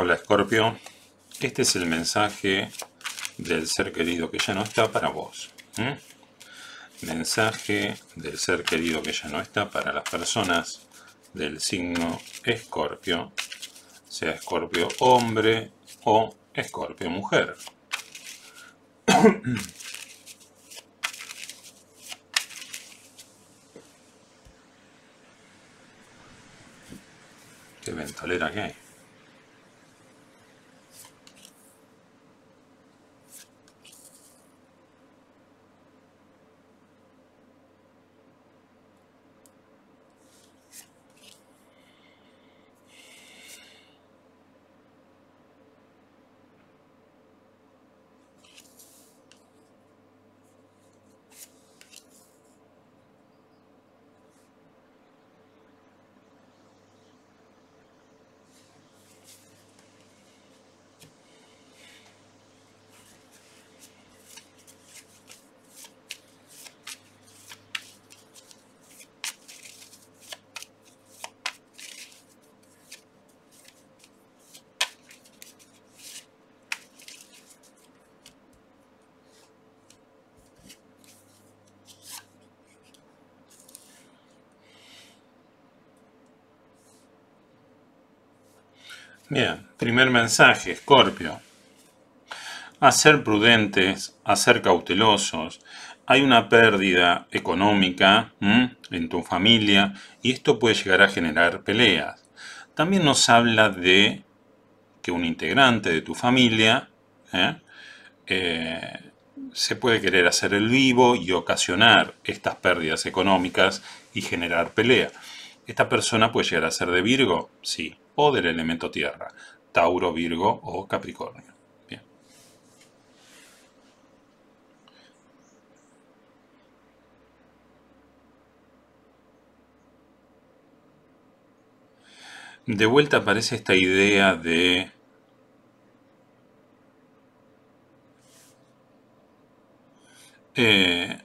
Hola Scorpio. este es el mensaje del ser querido que ya no está para vos. Mensaje del ser querido que ya no está para las personas del signo Escorpio, sea Escorpio hombre o Escorpio mujer. Qué ventolera que hay. Bien, primer mensaje, Escorpio. A ser prudentes, a ser cautelosos. Hay una pérdida económica en tu familia y esto puede llegar a generar peleas. También nos habla de que un integrante de tu familia ¿eh? Eh, se puede querer hacer el vivo y ocasionar estas pérdidas económicas y generar pelea. ¿Esta persona puede llegar a ser de Virgo? Sí o del elemento tierra, Tauro, Virgo o Capricornio. Bien. De vuelta aparece esta idea de eh,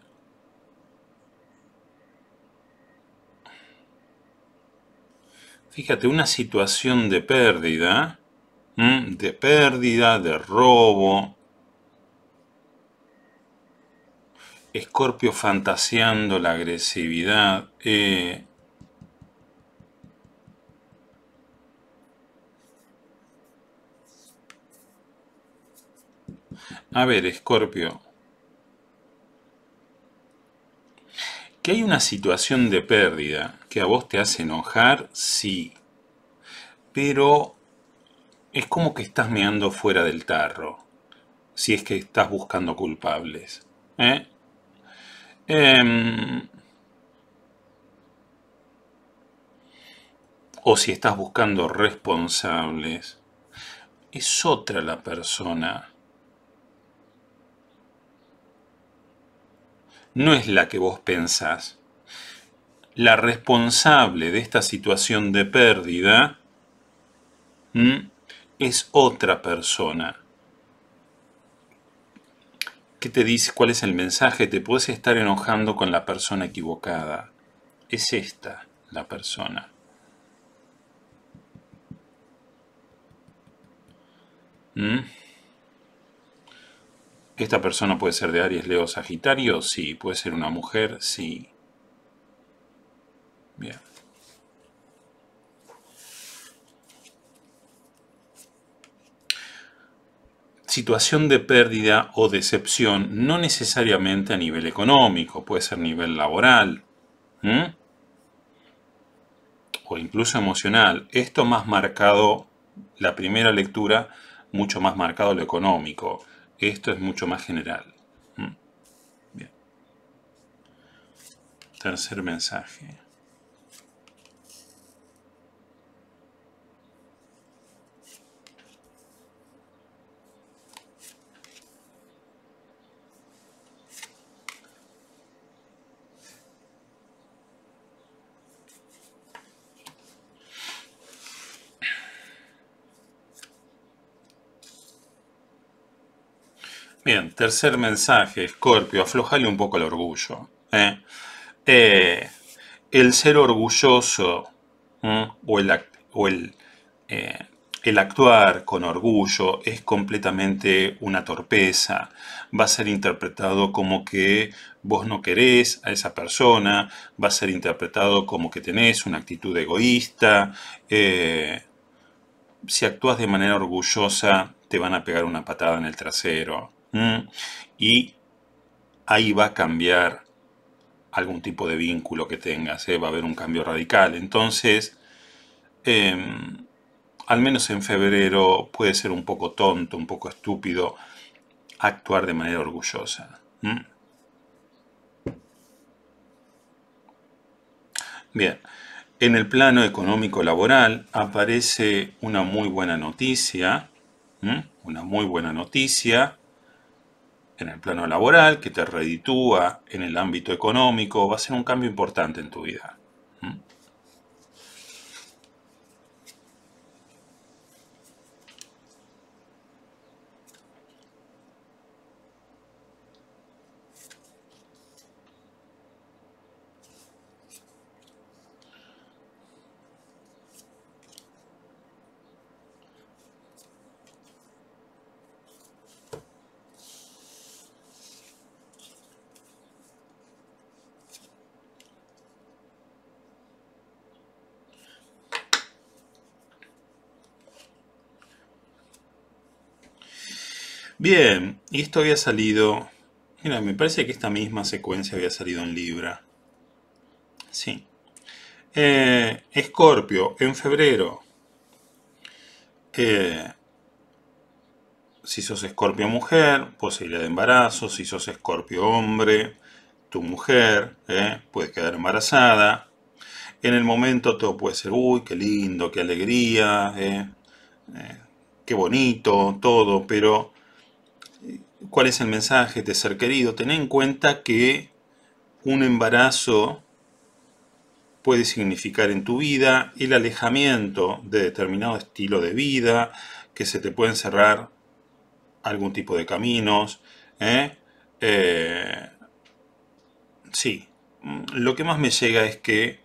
Fíjate, una situación de pérdida, de pérdida, de robo. Escorpio fantaseando la agresividad. Eh. a ver, Escorpio. que hay una situación de pérdida que a vos te hace enojar, sí, pero es como que estás meando fuera del tarro, si es que estás buscando culpables. ¿eh? Em, o si estás buscando responsables. Es otra la persona no es la que vos pensás. La responsable de esta situación de pérdida es otra persona. ¿Qué te dice? ¿Cuál es el mensaje? Te puedes estar enojando con la persona equivocada. Es esta la persona. ¿Esta persona puede ser de Aries, Leo, Sagitario? Sí. ¿Puede ser una mujer? Sí. Bien. situación de pérdida o decepción, no necesariamente a nivel económico, puede ser a nivel laboral o incluso emocional. Esto más marcado, la primera lectura, mucho más marcado lo económico. Esto es mucho más general. Mm. Tercer mensaje. Bien, tercer mensaje, Scorpio, aflojale un poco el orgullo. ¿eh? Eh, el ser orgulloso o el, eh, el actuar con orgullo es completamente una torpeza. Va a ser interpretado como que vos no querés a esa persona, va a ser interpretado como que tenés una actitud egoísta. si actúas de manera orgullosa, te van a pegar una patada en el trasero. Mm. Y ahí va a cambiar algún tipo de vínculo que tengas, ¿eh? va a haber un cambio radical. Entonces, em, al menos en febrero puede ser un poco tonto, un poco estúpido actuar de manera orgullosa. Bien, en el plano económico-laboral aparece una muy buena noticia, una muy buena noticia, en el plano laboral, que te reditúa en el ámbito económico, va a ser un cambio importante en tu vida. Bien, y esto había salido... Mira, me parece que esta misma secuencia había salido en Libra. Sí. Eh, escorpio, en febrero. Eh, si sos escorpio mujer, posibilidad de embarazo. Si sos escorpio hombre, tu mujer Puedes eh, puede quedar embarazada. En el momento todo puede ser, uy, qué lindo, qué alegría, qué bonito, todo, pero cuál es el mensaje de ser querido, ten en cuenta que un embarazo puede significar en tu vida el alejamiento de determinado estilo de vida, que se te pueden cerrar algún tipo de caminos. ¿eh? Eh, sí, mm, lo que más me llega es que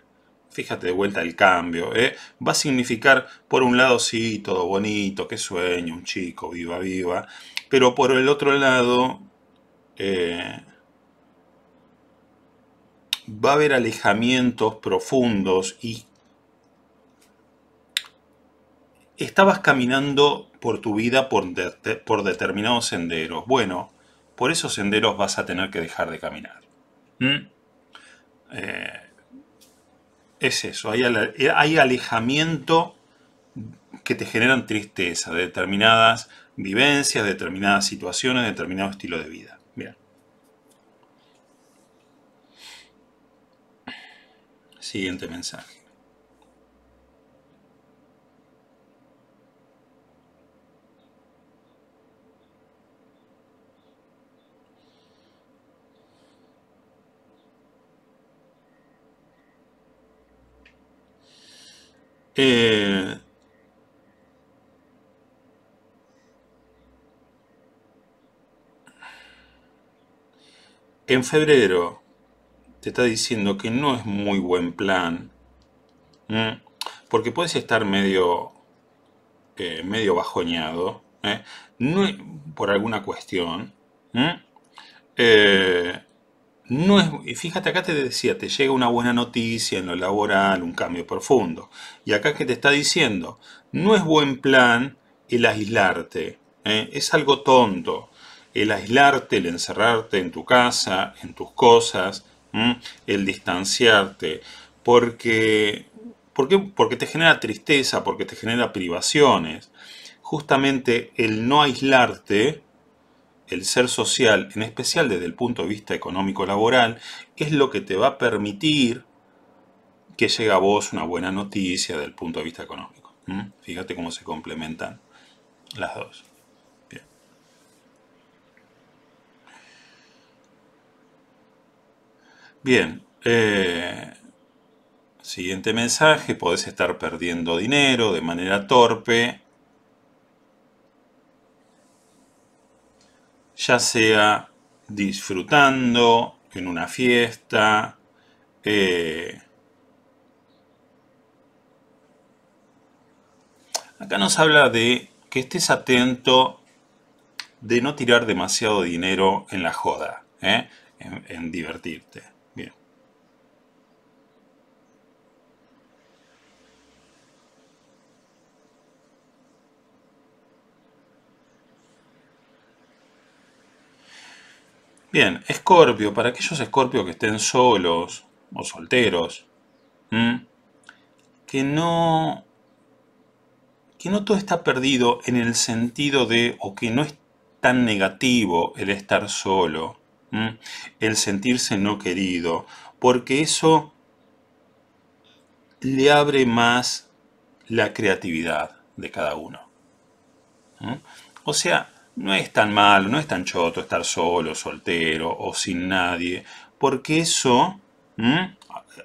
fíjate de vuelta el cambio, ¿eh? va a significar, por un lado, sí, todo bonito, qué sueño, un chico, viva, viva, pero por el otro lado, eh, va a haber alejamientos profundos y estabas caminando por tu vida por, determinados senderos. Bueno, por esos senderos vas a tener que dejar de caminar es eso, hay, alejamiento que te generan tristeza determinadas vivencias, determinadas situaciones, determinado estilo de vida. Bien. Siguiente mensaje. Eh, en febrero te está diciendo que no es muy buen plan. Porque puedes estar medio, eh, medio bajoñado. ¿eh? por alguna cuestión. Eh, fíjate, acá te decía, te llega una buena noticia en lo laboral, un cambio profundo. Y acá que te está diciendo, no es buen plan el aislarte. ¿eh? Es algo tonto. El aislarte, el encerrarte en tu casa, en tus cosas, el distanciarte. Porque, porque, porque te genera tristeza, porque te genera privaciones. Justamente el no aislarte el ser social, en especial desde el punto de vista económico laboral, es lo que te va a permitir que llegue a vos una buena noticia desde el punto de vista económico. Fíjate cómo se complementan las dos. Bien. Bien eh, siguiente mensaje, podés estar perdiendo dinero de manera torpe ya sea disfrutando, en una fiesta, eh, acá nos habla de que estés atento de no tirar demasiado dinero en la joda, eh, en divertirte. Bien, Escorpio, para aquellos Escorpios que estén solos o solteros, que no que no todo está perdido en el sentido de, o que no es tan negativo el estar solo, el sentirse no querido, porque eso le abre más la creatividad de cada uno. O sea, no es tan malo, no es tan choto estar solo, soltero o sin nadie, porque eso,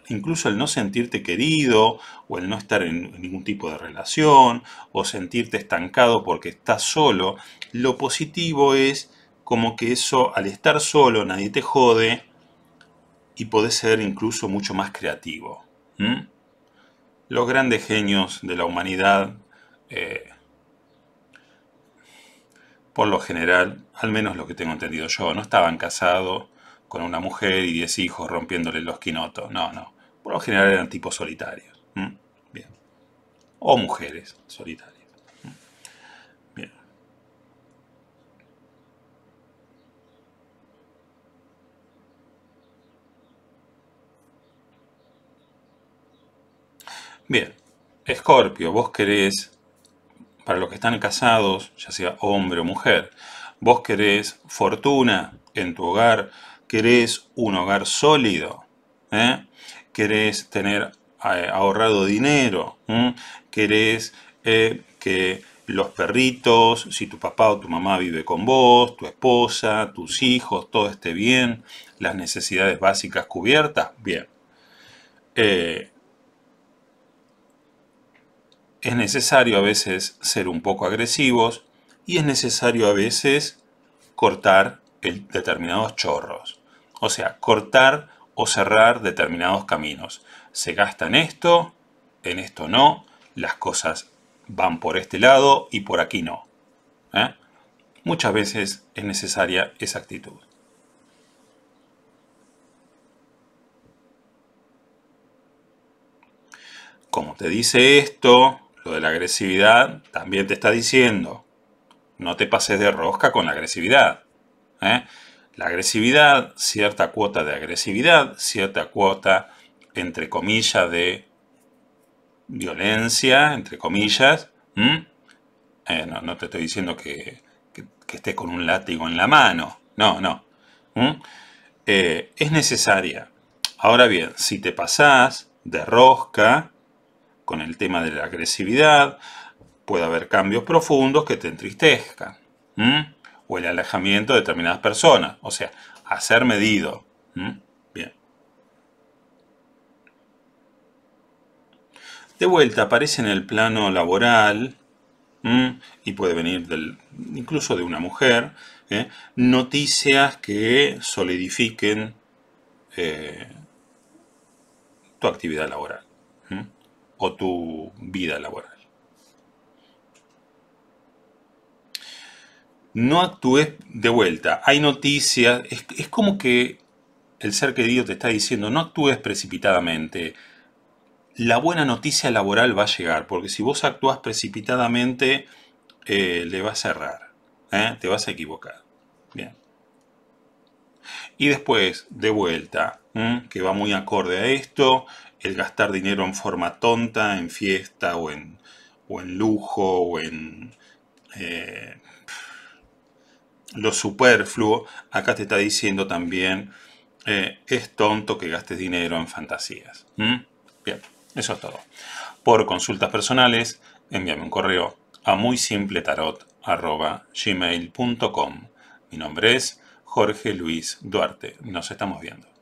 incluso el no sentirte querido o el no estar en ningún tipo de relación o sentirte estancado porque estás solo, lo positivo es como que eso al estar solo nadie te jode y podés ser incluso mucho más creativo. Los grandes genios de la humanidad eh, por lo general, al menos lo que tengo entendido yo, no estaban casados con una mujer y diez hijos rompiéndole los quinotos. No, no. Por lo general eran tipos solitarios. Bien. O mujeres solitarias. Bien. Bien. Escorpio, vos querés para los que están casados, ya sea hombre o mujer, vos querés fortuna en tu hogar, querés un hogar sólido, ¿eh? querés tener eh, ahorrado dinero, querés eh, que los perritos, si tu papá o tu mamá vive con vos, tu esposa, tus hijos, todo esté bien, las necesidades básicas cubiertas, bien. Eh, es necesario a veces ser un poco agresivos y es necesario a veces cortar determinados chorros. O sea, cortar o cerrar determinados caminos. Se gasta en esto, en esto no, las cosas van por este lado y por aquí no. ¿eh? Muchas veces es necesaria esa actitud. Como te dice esto, lo de la agresividad también te está diciendo, no te pases de rosca con la agresividad. ¿eh? La agresividad, cierta cuota de agresividad, cierta cuota, entre comillas, de violencia, entre comillas. Eh, no, te estoy diciendo que, que, estés con un látigo en la mano. No, no. Eh, es necesaria. Ahora bien, si te pasás de rosca, con el tema de la agresividad, puede haber cambios profundos que te entristezcan. O el alejamiento de determinadas personas. O sea, hacer medido. Bien. De vuelta aparece en el plano laboral y puede venir incluso de una mujer. ¿eh? Noticias que solidifiquen eh, tu actividad laboral tu vida laboral. No actúes de vuelta. Hay noticias. Es, como que el ser querido te está diciendo, no actúes precipitadamente. La buena noticia laboral va a llegar, porque si vos actúas precipitadamente, eh, le vas a errar. ¿eh? Te vas a equivocar. Bien. Y después, de vuelta, que va muy acorde a esto, el gastar dinero en forma tonta, en fiesta o en, en lujo o en eh, lo superfluo, acá te está diciendo también eh, es tonto que gastes dinero en fantasías. ¿Mm? Bien, eso es todo. Por consultas personales, envíame un correo a muy Mi nombre es Jorge Luis Duarte. Nos estamos viendo.